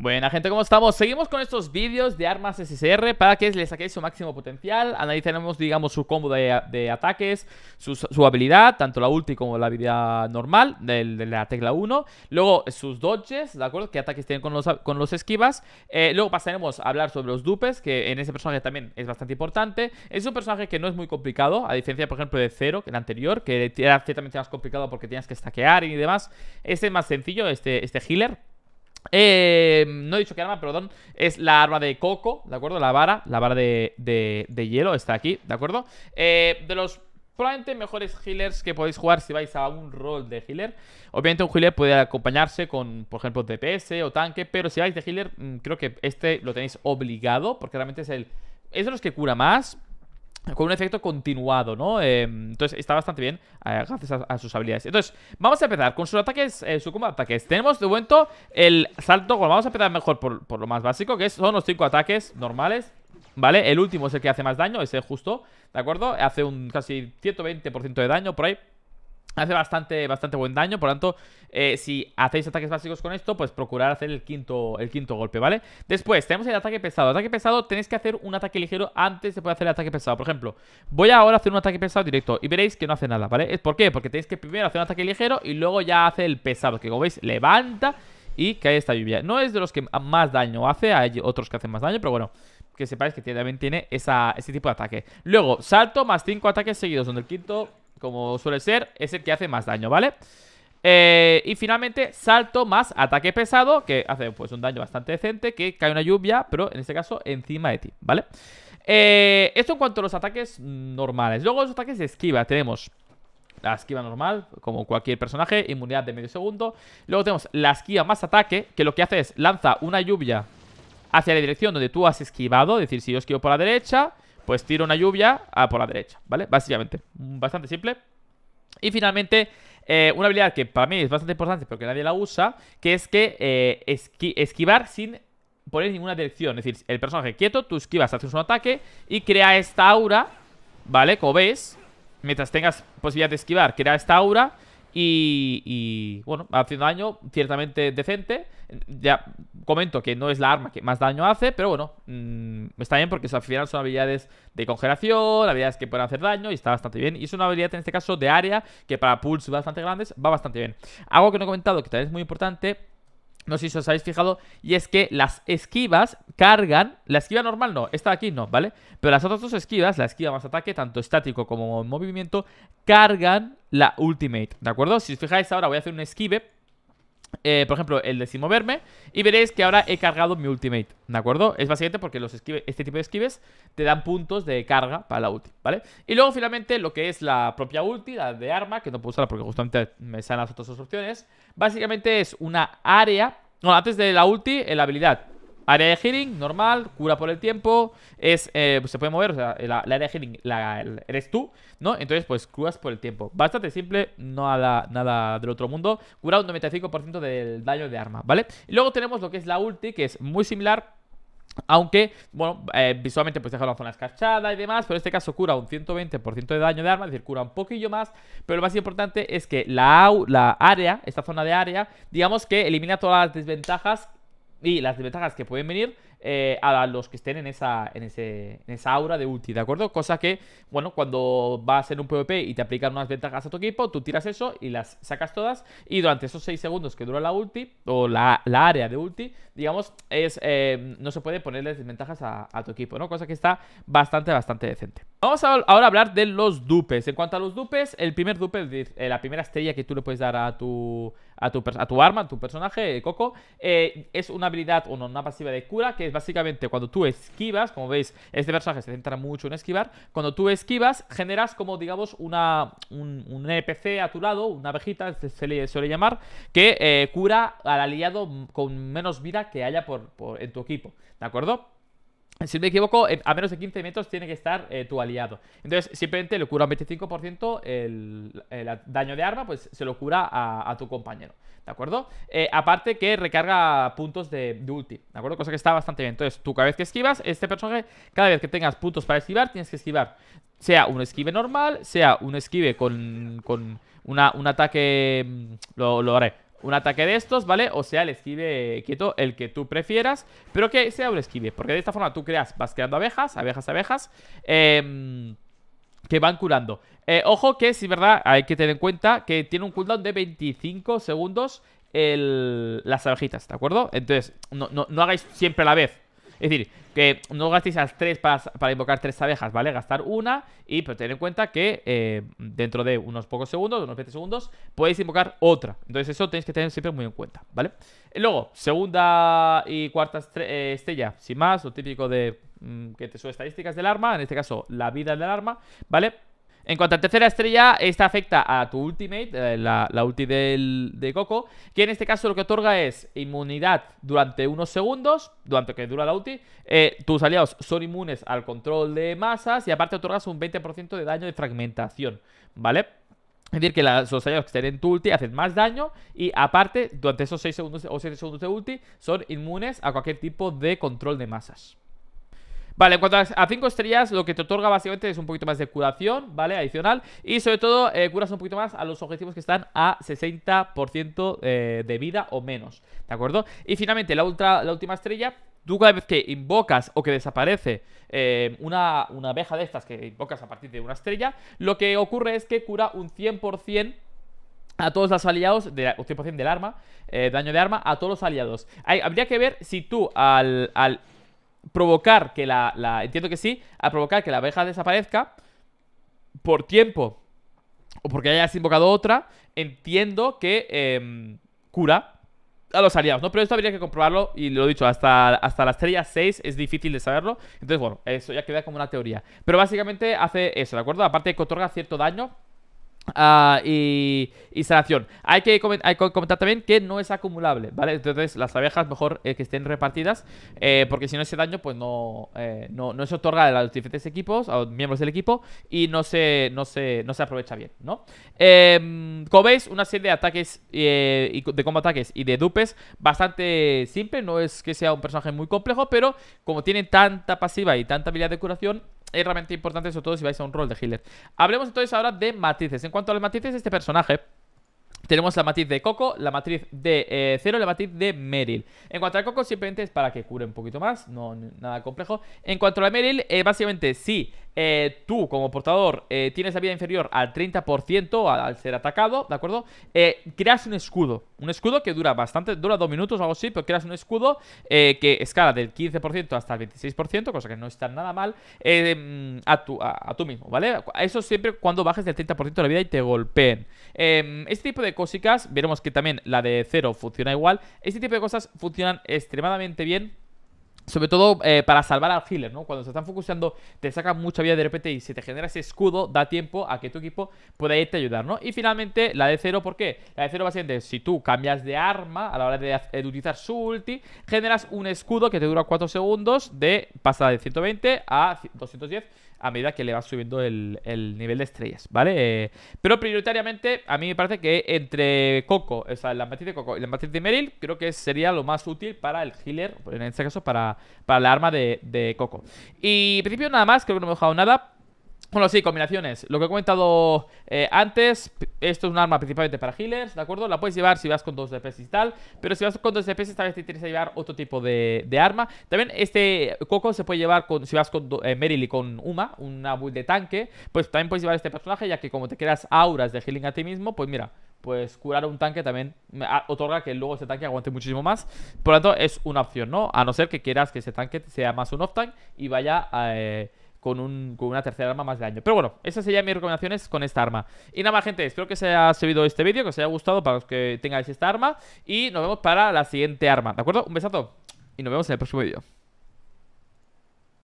Buena gente, ¿cómo estamos? Seguimos con estos vídeos de armas SSR para que les saquéis su máximo potencial. Analizaremos, digamos, su combo de, ataques, su, habilidad, tanto la ulti como la habilidad normal de, la tecla 1. Luego sus dodges, ¿de acuerdo? ¿Qué ataques tienen con los, con los esquivas? Eh, luego pasaremos a hablar sobre los dupes, que en ese personaje también es bastante importante. Es un personaje que no es muy complicado, a diferencia, por ejemplo, de Zero, que el anterior, que era ciertamente más complicado porque tienes que stackear y demás. Este es más sencillo, este, este healer. Eh, no he dicho qué arma, perdón. Es la arma de coco, ¿de acuerdo? La vara, la vara de, hielo está aquí, ¿de acuerdo? Eh, de los probablemente mejores healers que podéis jugar si vais a un rol de healer. Obviamente un healer puede acompañarse con, por ejemplo, DPS o tanque, pero si vais de healer, mm, creo que este lo tenéis obligado, porque realmente es el... Es de los que cura más, con un efecto continuado, ¿no? Eh, entonces está bastante bien eh, gracias a, sus habilidades. Entonces, vamos a empezar con sus ataques, eh, su combo de ataques. Tenemos de momento el salto, vamos a empezar mejor por, por lo más básico, que son los cinco ataques normales. ¿Vale? El último es el que hace más daño, ese justo, ¿de acuerdo? Hace un casi 120% de daño por ahí. Hace bastante, bastante buen daño, por lo tanto, eh, si hacéis ataques básicos con esto, pues procurar hacer el quinto, el quinto golpe, ¿vale? Después, tenemos el ataque pesado. Ataque pesado, tenéis que hacer un ataque ligero antes de poder hacer el ataque pesado. Por ejemplo, voy ahora a hacer un ataque pesado directo y veréis que no hace nada, ¿vale? ¿Por qué? Porque tenéis que primero hacer un ataque ligero y luego ya hace el pesado, que como veis, levanta y cae esta lluvia. No es de los que más daño hace, hay otros que hacen más daño, pero bueno, que sepáis que también tiene ese tipo de ataque. Luego, salto más cinco ataques seguidos, donde el quinto como suele ser, es el que hace más daño, ¿vale? Eh, y finalmente, salto más ataque pesado, que hace pues un daño bastante decente, que cae una lluvia, pero en este caso encima de ti, ¿vale? Eh, esto en cuanto a los ataques normales. Luego los ataques de esquiva, tenemos la esquiva normal, como cualquier personaje, inmunidad de medio segundo. Luego tenemos la esquiva más ataque, que lo que hace es lanza una lluvia hacia la dirección donde tú has esquivado, es decir, si yo esquivo por la derecha pues tiro una lluvia a por la derecha, ¿vale? Básicamente, mm, bastante simple. Y finalmente, eh, una habilidad que para mí es bastante importante, pero que nadie la usa, que es que eh, esquivar sin poner ninguna dirección. Es decir, el personaje quieto, tú esquivas, haces un ataque y crea esta aura, ¿vale? Como ves, mientras tengas posibilidad de esquivar, crea esta aura y, y, bueno, haciendo daño ciertamente decente. Ya comento que no es la arma que más daño hace, pero bueno, mm, está bien porque al final son habilidades de congelación, habilidades que pueden hacer daño y está bastante bien. Y es una habilidad en este caso de área que para pulls bastante grandes va bastante bien. Algo que no he comentado que también es muy importante no sé si os habéis fijado, y es que las esquivas cargan, la esquiva normal no, esta de aquí no, ¿vale? Pero las otras dos esquivas, la esquiva más ataque, tanto estático como en movimiento, cargan la ultimate, ¿de acuerdo? Si os fijáis ahora voy a hacer un esquive, eh, por ejemplo, el de moverme Y veréis que ahora he cargado mi ultimate, ¿de acuerdo? Es básicamente porque los este tipo de esquives te dan puntos de carga para la ulti, ¿vale? Y luego finalmente lo que es la propia ulti, la de arma, que no puedo usar porque justamente me salen las otras dos opciones Básicamente es una área... No, antes de la ulti, la habilidad Área de healing, normal, cura por el tiempo. Es, eh, pues, se puede mover, o sea, la, área de healing eres tú, ¿no? Entonces, pues curas por el tiempo. Bastante simple, no nada, nada del otro mundo. Cura un 95% del daño de arma, ¿vale? Y luego tenemos lo que es la ulti, que es muy similar, aunque, bueno, eh, visualmente pues deja la zona escarchada y demás, pero en este caso cura un 120% de daño de arma, es decir, cura un poquillo más, pero lo más importante es que la área, esta zona de área, digamos que elimina todas las desventajas y las desventajas que pueden venir eh, a los que estén en esa, en, ese, esa aura de ulti, ¿de acuerdo? Cosa que, bueno, cuando vas en un PvP y te aplican unas ventajas a tu equipo, tú tiras eso y las sacas todas y durante esos 6 segundos que dura la ulti, o la, área de ulti, digamos, es eh, no se puede ponerles desventajas a, tu equipo, ¿no? Cosa que está bastante, bastante decente. Vamos a, ahora a hablar de los dupes. En cuanto a los dupes, el primer dupe, eh, la primera estrella que tú le puedes dar a tu a tu, arma, a tu personaje, eh, Coco. Eh, es una habilidad, o una pasiva de cura, que es básicamente cuando tú esquivas, como veis, este personaje se centra mucho en esquivar, cuando tú esquivas generas como, digamos, una, un, un NPC a tu lado, una abejita, se le suele llamar, que eh, cura al aliado con menos vida que haya por, en tu equipo, ¿de acuerdo? Si no me equivoco, a menos de 15 metros tiene que estar eh, tu aliado. Entonces, simplemente le cura un 25% el, daño de arma, pues se lo cura a, tu compañero. ¿De acuerdo? Eh, aparte que recarga puntos de, de, ulti, ¿de acuerdo? Cosa que está bastante bien. Entonces, tú cada vez que esquivas, este personaje, cada vez que tengas puntos para esquivar, tienes que esquivar. Sea un esquive normal, sea un esquive con, con una, un ataque... Mm, lo haré un ataque de estos, ¿vale? O sea, el esquive quieto, el que tú prefieras, pero que sea un esquive, porque de esta forma tú creas, vas creando abejas, abejas, abejas, em, que van curando. Eh, ojo que, si sí, verdad, hay que tener en cuenta que tiene un cooldown de 25 segundos el, las abejitas, ¿de acuerdo? Entonces, no hagáis siempre a la vez, es decir, que no gastéis las tres para, invocar tres abejas, ¿vale? Gastar una y pero tener en cuenta que eh, dentro de unos pocos segundos, unos 20 segundos, podéis invocar otra. Entonces eso tenéis que tener siempre muy en cuenta, ¿vale? Luego, segunda y cuarta eh, estrella, sin más, lo típico de mm, que te sube estadísticas del arma, en este caso la vida del arma, ¿vale? En cuanto a tercera estrella, esta afecta a tu ultimate, eh, la, ulti del, de Coco, que en este caso lo que otorga es inmunidad durante unos segundos, durante que dura la ulti. Eh, tus aliados son inmunes al control de masas y aparte otorgas un 20% de daño de fragmentación, ¿vale? Es decir, que los aliados que estén en tu ulti hacen más daño y aparte, durante esos 6 segundos o 7 segundos de ulti, son inmunes a cualquier tipo de control de masas. Vale, en cuanto a 5 estrellas, lo que te otorga básicamente es un poquito más de curación, ¿vale? Adicional. Y sobre todo, eh, curas un poquito más a los objetivos que están a 60% eh, de vida o menos, ¿de acuerdo? Y finalmente, la, ultra, la última estrella tú cada vez que invocas o que desaparece eh, una, abeja de estas que invocas a partir de una estrella, lo que ocurre es que cura un 100% a todos los aliados, un 100% del arma, daño de arma, a todos los aliados. Hay, habría que ver si tú al provocar que la, Entiendo que sí, al provocar que la abeja desaparezca por tiempo o porque hayas invocado otra, entiendo que em, cura a los aliados, ¿no? Pero esto habría que comprobarlo y lo he dicho, hasta, hasta la estrella 6 es difícil de saberlo. Entonces, bueno, eso ya queda como una teoría. Pero básicamente hace eso, ¿de acuerdo? Aparte que otorga cierto daño, Ah, y instalación. Hay que, comentar también que no es acumulable, ¿vale? Entonces las abejas mejor eh, que estén repartidas, eh, porque si no ese daño pues no, eh, no, no, se otorga a los diferentes equipos, a los miembros del equipo, y no se, no se, aprovecha bien, ¿no? Em, como veis, una serie de ataques, de combo ataques y de dupes bastante simple, no es que sea un personaje muy complejo, pero como tiene tanta pasiva y tanta habilidad de curación, es realmente importante, sobre todo si vais a un rol de healer. Hablemos entonces ahora de matices. En cuanto a las matices de este personaje, tenemos la matriz de Coco, la matriz de eh, Cero y la matriz de Meryl. En cuanto a Coco, simplemente es para que cure un poquito más, no nada complejo. En cuanto a la Meryl, eh, básicamente sí, eh, tú como portador eh, tienes la vida inferior al 30% al, ser atacado, ¿de acuerdo? Eh, creas un escudo, un escudo que dura bastante, dura dos minutos o algo así, pero creas un escudo que escala del 15% hasta el 26%, cosa que no está nada mal, mm, a, tú mismo, ¿vale? Eso siempre cuando bajes del 30% de la vida y te golpeen. Em, este tipo de cositas, veremos que también la de cero funciona igual, este tipo de cosas funcionan extremadamente bien sobre todo eh, para salvar al healer, ¿no? Cuando se están focuseando, te sacan mucha vida de repente y si te genera ese escudo, da tiempo a que tu equipo pueda irte a ayudar, ¿no? Y finalmente, la de cero, ¿por qué? La de cero básicamente, si tú cambias de arma a la hora eh, de, utilizar su ulti, generas un escudo que te dura 4 segundos de pasada de 120 a 210 a medida que le va subiendo el, nivel de estrellas, ¿vale? Eh, pero prioritariamente, a mí me parece que entre Coco, o sea, la matriz de Coco y la matriz de Meryl, creo que sería lo más útil para el healer, en este caso para, para la arma de, de Coco. Y en principio nada más, creo que no me he dejado nada. Bueno, sí, combinaciones. Lo que he comentado eh, antes, esto es un arma principalmente para healers, ¿de acuerdo? La puedes llevar si vas con dos DPS y tal, pero si vas con dos DPS tal vez te que llevar otro tipo de, arma. También este Coco se puede llevar con, si vas con eh, Merily, con Uma, una build de tanque, pues también puedes llevar este personaje, ya que como te quieras auras de healing a ti mismo, pues mira, pues curar un tanque también ah, otorga que luego ese tanque aguante muchísimo más. Por lo tanto, es una opción, ¿no? A no ser que quieras que ese tanque sea más un off-tank y vaya a... Eh, con, un, una tercera arma más de daño. Pero bueno, esas serían mis recomendaciones con esta arma. Y nada más, gente, espero que os haya servido este vídeo, que os haya gustado para los que tengáis esta arma. Y nos vemos para la siguiente arma, ¿de acuerdo? Un besazo y nos vemos en el próximo vídeo.